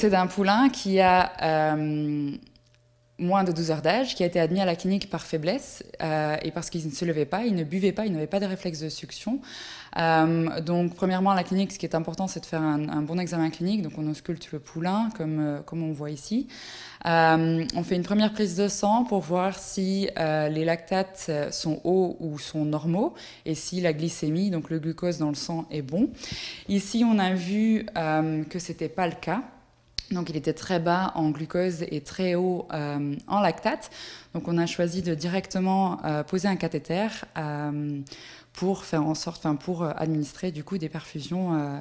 C'est d'un poulain qui a euh, moins de 12 heures d'âge, qui a été admis à la clinique par faiblesse euh, et parce qu'il ne se levait pas, il ne buvait pas, il n'avait pas de réflexe de succion. Euh, donc, premièrement, à la clinique, ce qui est important, c'est de faire un, bon examen clinique. Donc, on ausculte le poulain, comme, comme on voit ici. on fait une première prise de sang pour voir si les lactates sont hauts ou sont normaux et si la glycémie, donc le glucose dans le sang, est bon. Ici, on a vu que ce n'était pas le cas. Donc il était très bas en glucose et très haut euh, en lactate. Donc on a choisi de directement euh, poser un cathéter euh, pour faire en sorte, pour administrer du coup des perfusions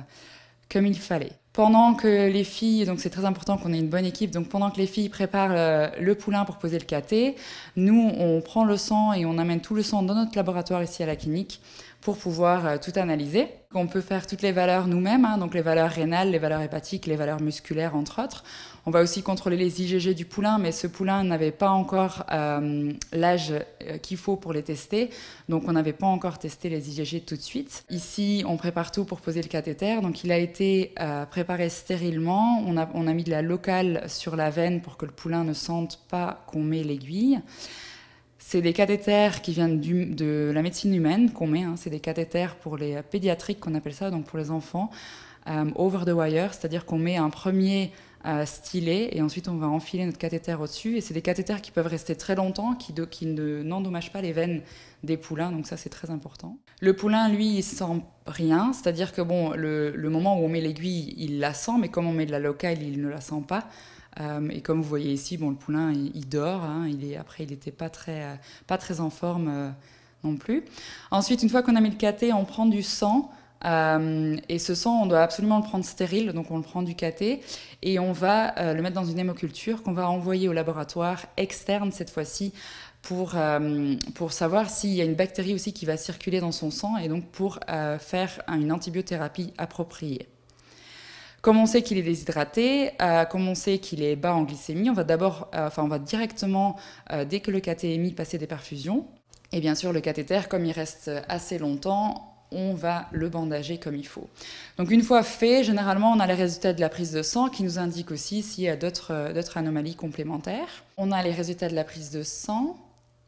comme il fallait pendant que les filles, donc c'est très important qu'on ait une bonne équipe, donc pendant que les filles préparent euh, le, poulain pour poser le KT, nous on prend le sang et on amène tout le sang dans notre laboratoire ici à la clinique pour pouvoir euh, tout analyser. On peut faire toutes les valeurs nous-mêmes, hein, donc les valeurs rénales, les valeurs hépatiques, les valeurs musculaires entre autres. On va aussi contrôler les IgG du poulain, mais ce poulain n'avait pas encore euh, l'âge euh, qu'il faut pour les tester, donc on n'avait pas encore testé les IgG tout de suite. Ici, on prépare tout pour poser le cathéter, donc il a été euh, préparé stérilement, on a, mis de la locale sur la veine pour que le poulain ne sente pas qu'on met l'aiguille. C'est des cathéters qui viennent de la médecine humaine qu'on met. Hein. C'est des cathéters pour les pédiatriques qu'on appelle ça, donc pour les enfants, over the wire, c'est-à-dire qu'on met un premier stylé et ensuite on va enfiler notre cathéter au-dessus et c'est des cathéters qui peuvent rester très longtemps qui, ne, n'endommagent pas les veines des poulains donc ça c'est très important. Le poulain lui il sent rien c'est-à-dire que bon le, moment où on met l'aiguille il la sent mais comme on met de la locale il ne la sent pas euh, et comme vous voyez ici bon le poulain il, dort hein. il est, après il n'était pas très, pas très en forme euh, non plus. Ensuite une fois qu'on a mis le cathé on prend du sang euh, et ce sang, on doit absolument le prendre stérile, donc on le prend du cathé, et on va euh, le mettre dans une hémoculture qu'on va envoyer au laboratoire externe cette fois-ci pour, euh, pour savoir s'il y a une bactérie aussi qui va circuler dans son sang et donc pour faire une antibiothérapie appropriée. Comme on sait qu'il est déshydraté, comme on sait qu'il est bas en glycémie, on va d'abord, enfin, on va directement, dès que le est mis passer des perfusions. Et bien sûr, le cathéter, comme il reste assez longtemps, on va le bandager comme il faut. Donc une fois fait, généralement, on a les résultats de la prise de sang qui nous indiquent aussi s'il y a d'autres euh, anomalies complémentaires. On a les résultats de la prise de sang.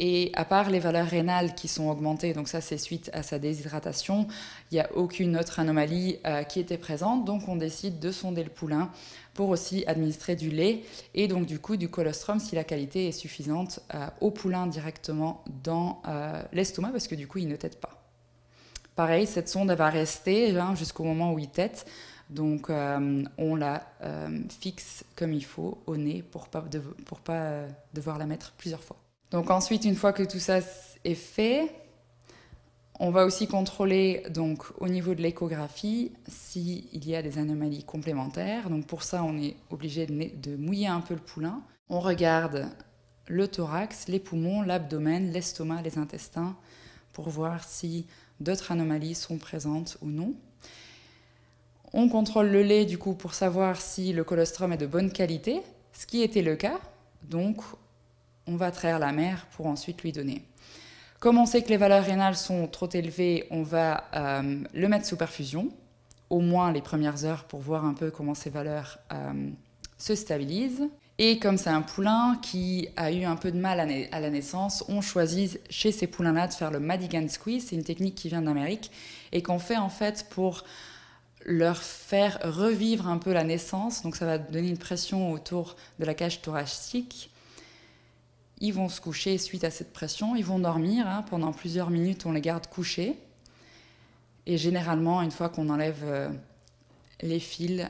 Et à part les valeurs rénales qui sont augmentées, donc ça c'est suite à sa déshydratation, il n'y a aucune autre anomalie euh, qui était présente. Donc on décide de sonder le poulain pour aussi administrer du lait et donc du coup du colostrum si la qualité est suffisante euh, au poulain directement dans l'estomac parce que du coup il ne tète pas. Pareil, cette sonde va rester hein, jusqu'au moment où il tète. Donc euh, on la euh, fixe comme il faut au nez pour pas, pas devoir la mettre plusieurs fois. Donc ensuite, une fois que tout ça est fait, on va aussi contrôler donc au niveau de l'échographie s'il y a des anomalies complémentaires. Donc pour ça, on est obligé de mouiller un peu le poulain. On regarde le thorax, les poumons, l'abdomen, l'estomac, les intestins pour voir si d'autres anomalies sont présentes ou non. On contrôle le lait du coup pour savoir si le colostrum est de bonne qualité, ce qui était le cas. Donc on va traire la mère pour ensuite lui donner. Comme on sait que les valeurs rénales sont trop élevées, on va euh, le mettre sous perfusion, au moins les premières heures pour voir un peu comment ces valeurs euh, se stabilisent. Et comme c'est un poulain qui a eu un peu de mal à, la naissance, on choisit chez ces poulains-là de faire le Madigan Squeeze. C'est une technique qui vient d'Amérique et qu'on fait en fait pour leur faire revivre un peu la naissance. Donc ça va donner une pression autour de la cage thoracique. Ils vont se coucher suite à cette pression, ils vont dormir. Hein. Pendant plusieurs minutes, on les garde couchés. Et généralement, une fois qu'on enlève euh, les fils,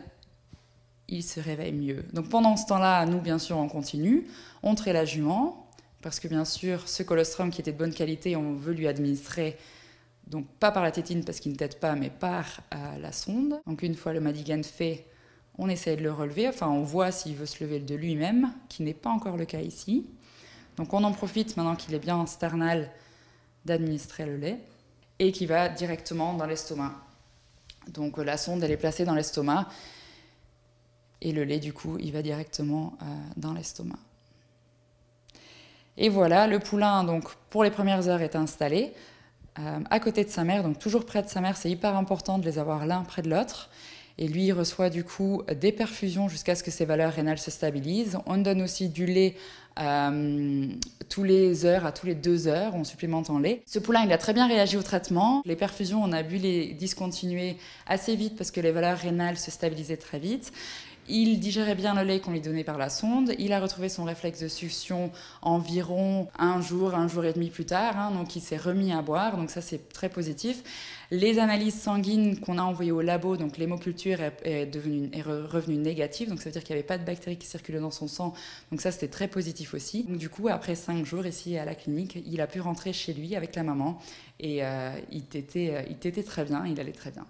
il se réveille mieux. Donc pendant ce temps-là, nous, bien sûr, on continue. On traite la jument, parce que bien sûr, ce colostrum qui était de bonne qualité, on veut lui administrer, donc pas par la tétine, parce qu'il ne tète pas, mais par euh, la sonde. Donc une fois le Madigan fait, on essaie de le relever, enfin on voit s'il veut se lever de lui-même, qui n'est pas encore le cas ici. Donc on en profite maintenant qu'il est bien en sternal d'administrer le lait et qui va directement dans l'estomac. Donc la sonde, elle est placée dans l'estomac et le lait, du coup, il va directement euh, dans l'estomac. Et voilà, le poulain, donc, pour les premières heures, est installé euh, à côté de sa mère, donc toujours près de sa mère. C'est hyper important de les avoir l'un près de l'autre. Et lui, il reçoit du coup des perfusions jusqu'à ce que ses valeurs rénales se stabilisent. On donne aussi du lait euh, tous les heures, à tous les deux heures, on supplémente en lait. Ce poulain, il a très bien réagi au traitement. Les perfusions, on a vu les discontinuer assez vite parce que les valeurs rénales se stabilisaient très vite. Il digérait bien le lait qu'on lui donnait par la sonde. Il a retrouvé son réflexe de succion environ un jour, un jour et demi plus tard. Hein. donc il s'est remis à boire. Donc ça, c'est très positif. Les analyses sanguines qu'on a envoyées au labo, donc l'hémoculture est, devenue, revenue négative. Donc ça veut dire qu'il n'y avait pas de bactéries qui circulaient dans son sang. Donc ça, c'était très positif aussi. du coup, après cinq jours ici à la clinique, il a pu rentrer chez lui avec la maman. Et euh, il, était, euh, il était très bien. Il allait très bien.